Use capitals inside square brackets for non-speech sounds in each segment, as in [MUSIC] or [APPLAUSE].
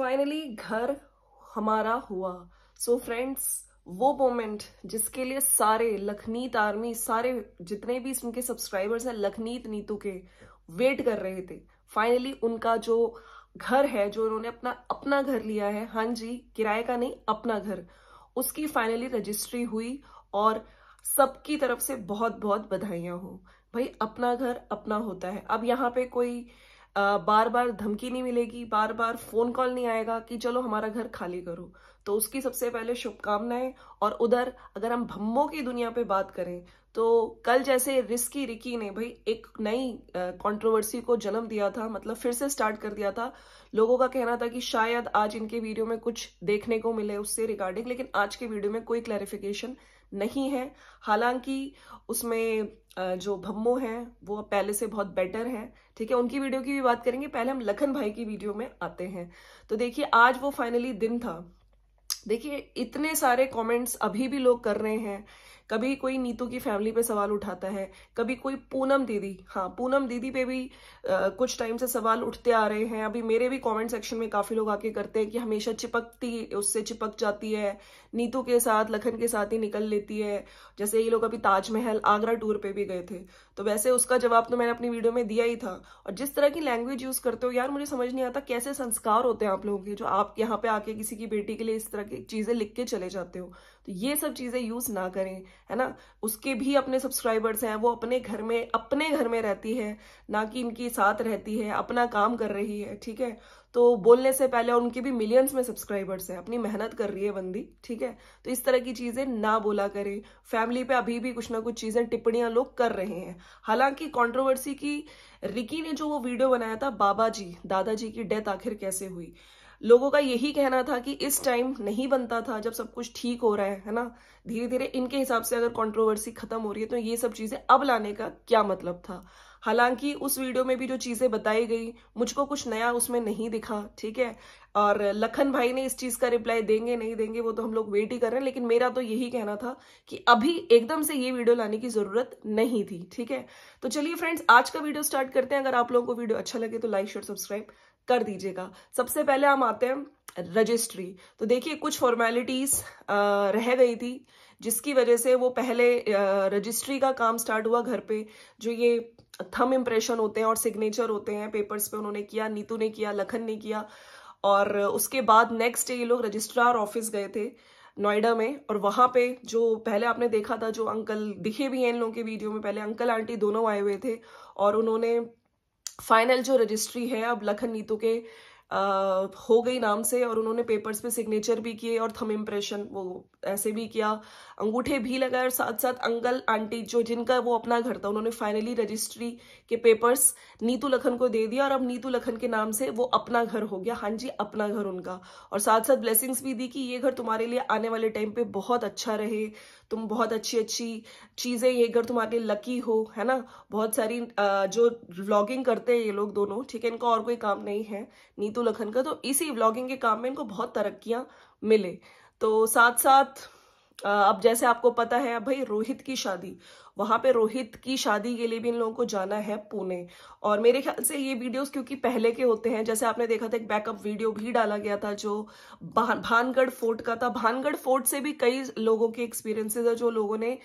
finally घर हमारा हुआ सो so फ्रेंड्स वो मोमेंट जिसके लिए सारे लखनीत आर्मी सारे जितने भी उनके सब्सक्राइबर्स हैं लखनीत नीतू के वेट कर रहे थे फाइनली उनका जो घर है जो उन्होंने अपना अपना घर लिया है हाँ जी किराए का नहीं अपना घर उसकी फाइनली रजिस्ट्री हुई और सबकी तरफ से बहुत बहुत बधाइयां हो भाई अपना घर अपना होता है अब यहाँ पे कोई बार बार धमकी नहीं मिलेगी बार बार फोन कॉल नहीं आएगा कि चलो हमारा घर खाली करो तो उसकी सबसे पहले शुभकामनाएं और उधर अगर हम भम्मों की दुनिया पे बात करें तो कल जैसे रिस्की रिकी ने भाई एक नई कंट्रोवर्सी को जन्म दिया था मतलब फिर से स्टार्ट कर दिया था लोगों का कहना था कि शायद आज इनके वीडियो में कुछ देखने को मिले उससे रिगार्डिंग लेकिन आज के वीडियो में कोई क्लैरिफिकेशन नहीं है हालांकि उसमें जो भम्मो हैं वो पहले से बहुत बेटर हैं ठीक है उनकी वीडियो की भी बात करेंगे पहले हम लखन भाई की वीडियो में आते हैं तो देखिए आज वो फाइनली दिन था देखिए इतने सारे कमेंट्स अभी भी लोग कर रहे हैं कभी कोई नीतू की फैमिली पे सवाल उठाता है कभी कोई पूनम दीदी हाँ पूनम दीदी पे भी आ, कुछ टाइम से सवाल उठते आ रहे हैं अभी मेरे भी कमेंट सेक्शन में काफ़ी लोग आके करते हैं कि हमेशा चिपकती उससे चिपक जाती है नीतू के साथ लखन के साथ ही निकल लेती है जैसे ये लोग अभी ताजमहल आगरा टूर पे भी गए थे तो वैसे उसका जवाब तो मैंने अपनी वीडियो में दिया ही था और जिस तरह की लैंग्वेज यूज़ करते हो यार मुझे समझ नहीं आता कैसे संस्कार होते हैं आप लोगों के जो आप यहाँ पे आके किसी की बेटी के लिए इस तरह की चीज़ें लिख के चले जाते हो ये सब चीज़ें यूज़ ना करें है ना उसके भी अपने सब्सक्राइबर्स हैं वो अपने घर में अपने घर में रहती है ना कि इनकी साथ रहती है अपना काम कर रही है ठीक है तो बोलने से पहले उनके भी मिलियंस में सब्सक्राइबर्स हैं अपनी मेहनत कर रही है बंदी ठीक है तो इस तरह की चीज़ें ना बोला करें फैमिली पे अभी भी कुछ ना कुछ चीज़ें टिप्पणियां लोग कर रहे हैं हालांकि कंट्रोवर्सी की रिकी ने जो वो वीडियो बनाया था बाबा जी दादाजी की डेथ आखिर कैसे हुई लोगों का यही कहना था कि इस टाइम नहीं बनता था जब सब कुछ ठीक हो रहा है है ना धीरे धीरे इनके हिसाब से अगर कंट्रोवर्सी खत्म हो रही है तो ये सब चीजें अब लाने का क्या मतलब था हालांकि उस वीडियो में भी जो चीजें बताई गई मुझको कुछ नया उसमें नहीं दिखा ठीक है और लखन भाई ने इस चीज का रिप्लाई देंगे नहीं देंगे वो तो हम लोग वेट ही कर रहे हैं लेकिन मेरा तो यही कहना था कि अभी एकदम से ये वीडियो लाने की जरूरत नहीं थी ठीक है तो चलिए फ्रेंड्स आज का वीडियो स्टार्ट करते हैं अगर आप लोगों को वीडियो अच्छा लगे तो लाइक शेयर सब्सक्राइब कर दीजिएगा सबसे पहले हम आते हैं रजिस्ट्री तो देखिए कुछ फॉर्मेलिटीज रह गई थी जिसकी वजह से वो पहले रजिस्ट्री का काम स्टार्ट हुआ घर पे जो ये थम इम्प्रेशन होते हैं और सिग्नेचर होते हैं पेपर्स पे उन्होंने किया नीतू ने किया लखन ने किया और उसके बाद नेक्स्ट डे ये लोग रजिस्ट्रार ऑफिस गए थे नोएडा में और वहां पे जो पहले आपने देखा था जो अंकल दिखे भी हैं इन लोगों के वीडियो में पहले अंकल आंटी दोनों आए हुए थे और उन्होंने फाइनल जो रजिस्ट्री है अब लखन नीतू के हो गई नाम से और उन्होंने पेपर्स पे सिग्नेचर भी किए और थम इम्प्रेशन वो ऐसे भी किया अंगूठे भी लगाए और साथ साथ अंकल आंटी जो जिनका वो अपना घर था उन्होंने फाइनली रजिस्ट्री के पेपर्स नीतू लखन को दे दिया और अब नीतू लखन के नाम से वो अपना घर हो गया हाँ जी अपना घर उनका और साथ साथ ब्लेसिंग्स भी दी कि ये घर तुम्हारे लिए आने वाले टाइम पे बहुत अच्छा रहे तुम बहुत अच्छी अच्छी चीज़ें ये घर तुम्हारे लिए लकी हो है ना बहुत सारी जो व्लॉगिंग करते हैं ये लोग दोनों ठीक है इनका और कोई काम नहीं है नीतू रितु लखन का तो इसी व्लॉगिंग के काम में इनको बहुत तरक्कियां मिले तो साथ साथ अब जैसे आपको पता है भाई रोहित की शादी वहां पे रोहित की शादी के लिए भी इन लोगों को जाना है पुणे और मेरे ख्याल से ये वीडियोस क्योंकि पहले के होते हैं जैसे आपने देखा था एक बैकअप वीडियो भी डाला गया था जो भानगढ़ फोर्ट का था भानगढ़ फोर्ट से भी कई लोगों के एक्सपीरियंसेस है जो लोगों ने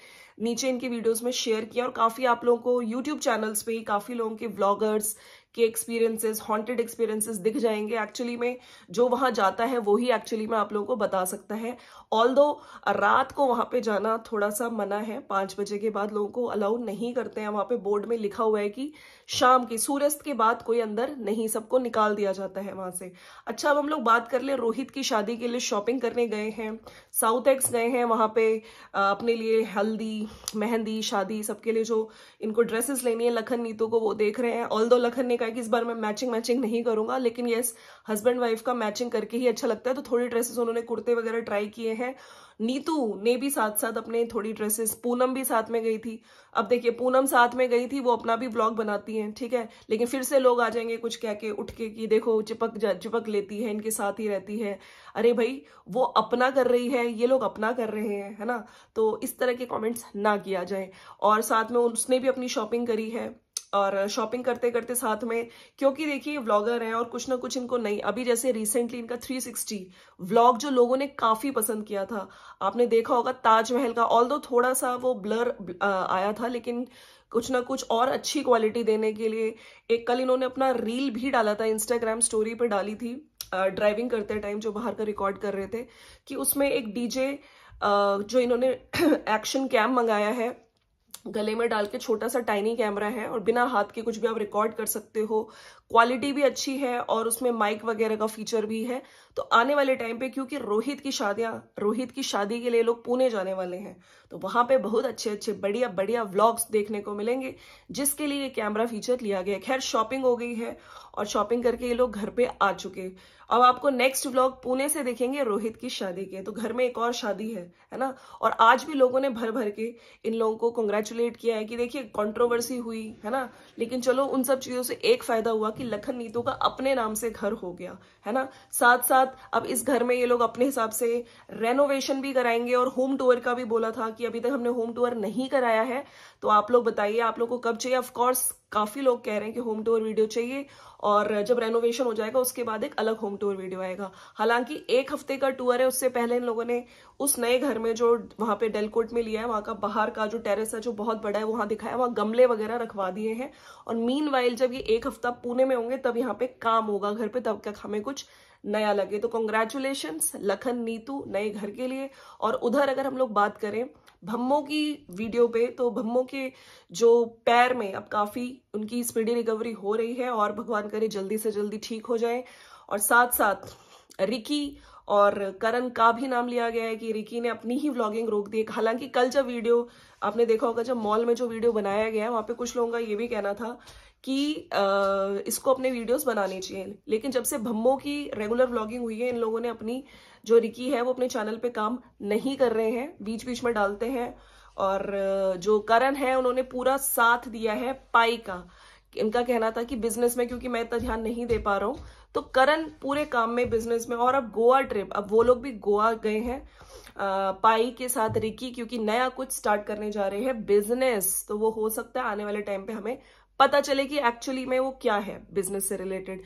नीचे इनकी वीडियोज में शेयर किया और काफी आप लोगों को यूट्यूब चैनल्स पे ही काफी लोगों के ब्लॉगर्स के एक्सपीरियंसेस हॉन्टेड एक्सपीरियंसेस दिख जाएंगे एक्चुअली में जो वहां जाता है वो ही एक्चुअली में आप लोगों को बता सकता है ऑल रात को वहां पे जाना थोड़ा सा मना है पांच बजे के बाद लोगों को अलाउ नहीं करते हैं वहां पे बोर्ड में लिखा हुआ है कि शाम की सूर्यास्त के बाद कोई अंदर नहीं सबको निकाल दिया जाता है वहां से अच्छा अब हम लोग बात कर ले रोहित की शादी के लिए शॉपिंग करने गए हैं साउथ एक्स गए हैं वहां पे अपने लिए हल्दी मेहंदी शादी सबके लिए जो इनको ड्रेसेस लेनी है लखन नीतू को वो देख रहे हैं ऑल लखन ने है कि इस बार मैं मैचिंग मैचिंग नहीं करूंगा लेकिन यस हस्बैंड वाइफ का मैचिंग करके ही अच्छा लगता है तो थोड़ी ड्रेसेस उन्होंने कुर्ते वगैरह ट्राई किए हैं नीतू ने भी साथ साथ अपने थोड़ी ड्रेसेस पूनम भी साथ में गई थी अब देखिए पूनम साथ में गई थी वो अपना भी ब्लॉग बनाती हैं ठीक है लेकिन फिर से लोग आ जाएंगे कुछ कह के उठ के कि देखो चिपक चिपक लेती है इनके साथ ही रहती है अरे भाई वो अपना कर रही है ये लोग अपना कर रहे हैं है ना तो इस तरह के कॉमेंट्स ना किया जाए और साथ में उसने भी अपनी शॉपिंग करी है और शॉपिंग करते करते साथ में क्योंकि देखिए व्लॉगर हैं और कुछ ना कुछ इनको नहीं अभी जैसे रिसेंटली इनका 360 व्लॉग जो लोगों ने काफ़ी पसंद किया था आपने देखा होगा ताजमहल का ऑल थोड़ा सा वो ब्लर आया था लेकिन कुछ ना कुछ और अच्छी क्वालिटी देने के लिए एक कल इन्होंने अपना रील भी डाला था इंस्टाग्राम स्टोरी पर डाली थी ड्राइविंग करते टाइम जो बाहर का रिकॉर्ड कर रहे थे कि उसमें एक डीजे जो इन्होंने एक्शन [CLEARS THROAT] कैम मंगाया है गले में डाल के छोटा सा टाइनी कैमरा है और बिना हाथ के कुछ भी आप रिकॉर्ड कर सकते हो क्वालिटी भी अच्छी है और उसमें माइक वगैरह का फीचर भी है तो आने वाले टाइम पे क्योंकि रोहित की शादियां रोहित की शादी के लिए लोग पुणे जाने वाले हैं तो वहां पे बहुत अच्छे अच्छे बढ़िया बढ़िया व्लॉग्स देखने को मिलेंगे जिसके लिए ये कैमरा फीचर लिया गया खैर शॉपिंग हो गई है और शॉपिंग करके ये लोग घर पे आ चुके अब आपको नेक्स्ट व्लॉग पुणे से देखेंगे रोहित की शादी के तो घर में एक और शादी है है ना और आज भी लोगों ने भर भर के इन लोगों को कंग्रेचुलेट किया है कि देखिए कंट्रोवर्सी हुई है ना लेकिन चलो उन सब चीज़ों से एक फ़ायदा हुआ कि लखन नीतू का अपने नाम से घर हो गया है ना साथ साथ अब इस घर में ये लोग अपने हिसाब से रेनोवेशन भी कराएंगे और होम टूअर का भी बोला था कि अभी तक हमने होम टूअर नहीं कराया है तो आप लोग बताइए आप लोग को कब चाहिए ऑफकोर्स काफ़ी लोग कह रहे हैं कि होम टूर वीडियो चाहिए और जब रेनोवेशन हो जाएगा उसके बाद एक अलग होम टूर वीडियो आएगा हालांकि एक हफ्ते का टूर है उससे पहले इन लोगों ने उस नए घर में जो वहां पे डेलकोट में लिया है वहां का बाहर का जो टेरेस है जो बहुत बड़ा है वहां दिखाया वहां गमले वगैरह रखवा दिए हैं और मीन जब ये एक हफ्ता पुणे में होंगे तब यहाँ पे काम होगा घर पे तब तक हमें कुछ नया लगे तो कॉन्ग्रेचुलेशन लखन नीतू नए घर के लिए और उधर अगर हम लोग बात करें भम्मों की वीडियो पे तो भम्मों के जो पैर में अब काफ़ी उनकी स्पीडी रिकवरी हो रही है और भगवान करे जल्दी से जल्दी ठीक हो जाए और साथ साथ रिकी और करण का भी नाम लिया गया है कि रिकी ने अपनी ही व्लॉगिंग रोक दी हालांकि कल जब वीडियो आपने देखा होगा जब मॉल में जो वीडियो बनाया गया है वहां पे कुछ लोगों का ये भी कहना था कि आ, इसको अपने वीडियोस बनाने चाहिए लेकिन जब से भम्मो की रेगुलर व्लॉगिंग हुई है इन लोगों ने अपनी जो रिकी है वो अपने चैनल पे काम नहीं कर रहे हैं बीच बीच में डालते हैं और जो करण है उन्होंने पूरा साथ दिया है पाई का इनका कहना था कि बिजनेस में क्योंकि मैं इतना ध्यान नहीं दे पा रहा हूं तो करण पूरे काम में बिजनेस में और अब गोवा ट्रिप अब वो लोग भी गोवा गए हैं पाई के साथ रिकी क्योंकि नया कुछ स्टार्ट करने जा रहे हैं बिजनेस तो वो हो सकता है आने वाले टाइम पे हमें पता चले कि एक्चुअली में वो क्या है बिजनेस से रिलेटेड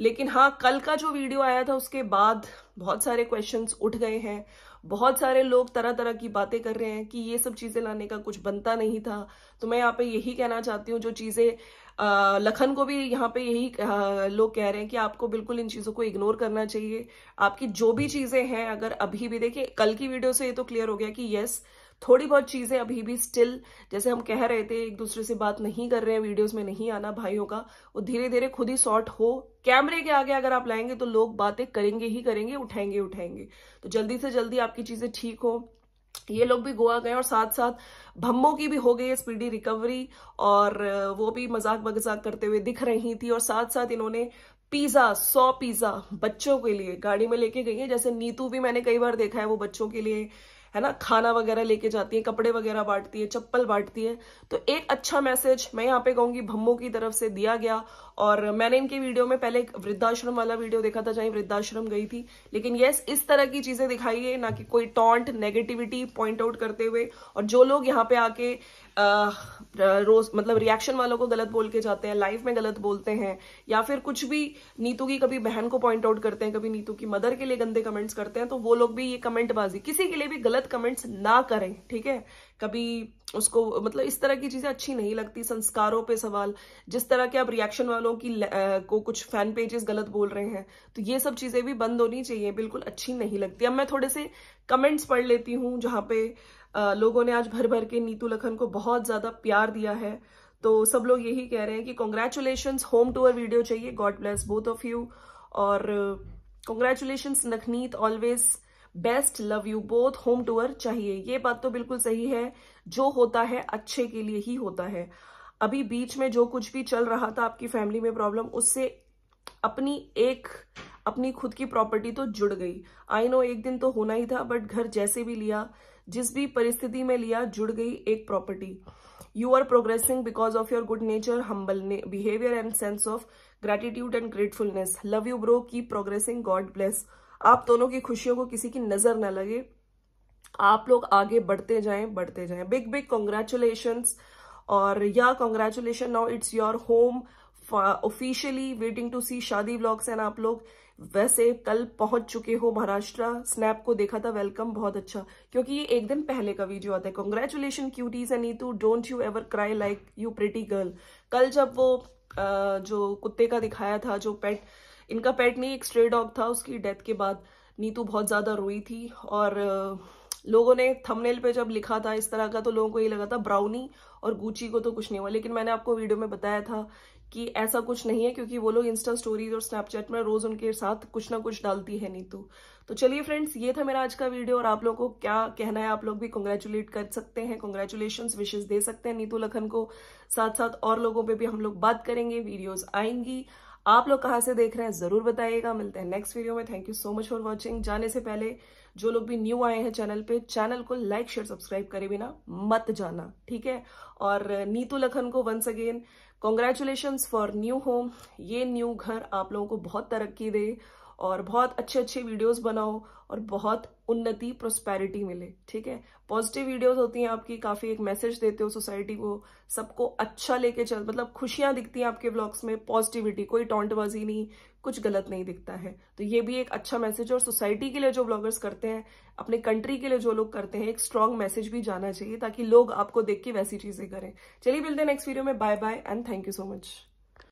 लेकिन हाँ कल का जो वीडियो आया था उसके बाद बहुत सारे क्वेश्चंस उठ गए हैं बहुत सारे लोग तरह तरह की बातें कर रहे हैं कि ये सब चीज़ें लाने का कुछ बनता नहीं था तो मैं यहाँ पे यही कहना चाहती हूँ जो चीज़ें लखन को भी यहाँ पे यही लोग कह रहे हैं कि आपको बिल्कुल इन चीज़ों को इग्नोर करना चाहिए आपकी जो भी चीज़ें हैं अगर अभी भी देखिए कल की वीडियो से ये तो क्लियर हो गया कि येस थोड़ी बहुत चीज़ें अभी भी स्टिल जैसे हम कह रहे थे एक दूसरे से बात नहीं कर रहे हैं वीडियोस में नहीं आना भाइयों का वो धीरे धीरे खुद ही सॉर्ट हो कैमरे के आगे अगर आप लाएंगे तो लोग बातें करेंगे ही करेंगे उठाएंगे उठाएंगे तो जल्दी से जल्दी आपकी चीज़ें ठीक हो ये लोग भी गोवा गए और साथ साथ भम्बों की भी हो गई है स्पीडी रिकवरी और वो भी मजाक मजाक करते हुए दिख रही थी और साथ साथ इन्होंने पिज़्ज़ा सौ पिज़्ज़ा बच्चों के लिए गाड़ी में लेके गई है जैसे नीतू भी मैंने कई बार देखा है वो बच्चों के लिए है ना खाना वगैरह लेके जाती है कपड़े वगैरह बांटती है चप्पल बांटती है तो एक अच्छा मैसेज मैं यहाँ पे कहूंगी भम्मो की तरफ से दिया गया और मैंने इनके वीडियो में पहले एक वृद्धाश्रम वाला वीडियो देखा था जहां वृद्धाश्रम गई थी लेकिन यस इस तरह की चीजें दिखाई है ना कि कोई टॉन्ट नेगेटिविटी पॉइंट आउट करते हुए और जो लोग यहाँ पे आके रोज मतलब रिएक्शन वालों को गलत बोल के जाते हैं लाइफ में गलत बोलते हैं या फिर कुछ भी नीतू की कभी बहन को पॉइंट आउट करते हैं कभी नीतू की मदर के लिए गंदे कमेंट्स करते हैं तो वो लोग भी ये कमेंटबाजी किसी के लिए भी गलत कमेंट्स ना करें ठीक है कभी उसको मतलब इस तरह की चीजें अच्छी नहीं लगती संस्कारों पे सवाल जिस तरह के आप रिएक्शन वालों की आ, को कुछ फैन पेजेस गलत बोल रहे हैं तो ये सब चीजें भी बंद होनी चाहिए बिल्कुल अच्छी नहीं लगती अब मैं थोड़े से कमेंट्स पढ़ लेती हूँ जहां पे आ, लोगों ने आज भर भर के नीतू लखन को बहुत ज्यादा प्यार दिया है तो सब लोग यही कह रहे हैं कि कॉन्ग्रेचुलेशन होम टूअर वीडियो चाहिए god bless both of you और congratulation Nakhneet always best love you both home tour चाहिए ये बात तो बिल्कुल सही है जो होता है अच्छे के लिए ही होता है अभी बीच में जो कुछ भी चल रहा था आपकी फैमिली में प्रॉब्लम उससे अपनी एक अपनी खुद की प्रॉपर्टी तो जुड़ गई आई नो एक दिन तो होना ही था बट घर जैसे भी लिया जिस भी परिस्थिति में लिया जुड़ गई एक property you are progressing because of your good nature humble behaviour and sense of gratitude and gratefulness love you bro keep progressing god bless आप दोनों की खुशियों को किसी की नजर ना लगे आप लोग आगे बढ़ते जाएं बढ़ते जाएं बिग बिग कॉन्ग्रेचुलेशन और या congratulation now it's your home officially waiting to see शादी ब्लॉग्स एंड आप लोग वैसे कल पहुंच चुके हो महाराष्ट्र स्नैप को देखा था वेलकम बहुत अच्छा क्योंकि ये एक दिन पहले का वीडियो आता है congratulation cuties and Neetu don't you ever cry like you pretty girl कल जब वो जो कुत्ते का दिखाया था जो पेट इनका पेट नहीं एक स्ट्रे डॉग था उसकी डेथ के बाद नीतू बहुत ज़्यादा रोई थी और लोगों ने थंबनेल पे जब लिखा था इस तरह का तो लोगों को ये लगा था ब्राउनी और गुची को तो कुछ नहीं हुआ लेकिन मैंने आपको वीडियो में बताया था कि ऐसा कुछ नहीं है क्योंकि वो लोग इंस्टा स्टोरीज और स्नैपचैट में रोज उनके साथ कुछ ना कुछ डालती है नीतू तो चलिए फ्रेंड्स ये था मेरा आज का वीडियो और आप लोगों को क्या कहना है आप लोग भी कंग्रेचुलेट कर सकते हैं कंग्रेचुलेशन विशेष दे सकते हैं नीतू लखन को साथ साथ और लोगों पर भी हम लोग बात करेंगे वीडियोज आएंगी आप लोग कहाँ से देख रहे हैं जरूर बताइएगा मिलते हैं नेक्स्ट वीडियो में thank you so much for watching जाने से पहले जो लोग भी न्यू आए हैं चैनल पे चैनल को लाइक शेयर सब्सक्राइब करे बिना मत जाना ठीक है और नीतू लखन को once again congratulation for new home ये न्यू घर आप लोगों को बहुत तरक्की दे और बहुत अच्छे अच्छे वीडियोस बनाओ और बहुत उन्नति प्रोस्पेरिटी मिले ठीक है पॉजिटिव वीडियोस होती हैं आपकी काफ़ी एक मैसेज देते हो सोसाइटी को सबको अच्छा लेके चल मतलब खुशियां दिखती हैं आपके ब्लॉग्स में पॉजिटिविटी कोई टोंटबाजी नहीं कुछ गलत नहीं दिखता है तो ये भी एक अच्छा मैसेज और सोसाइटी के लिए जो ब्लॉगर्स करते हैं अपने कंट्री के लिए जो लोग करते हैं एक स्ट्रांग मैसेज भी जाना चाहिए ताकि लोग आपको देख के वैसी चीज़ें करें चलिए मिलते हैं नेक्स्ट वीडियो में bye bye and thank you so much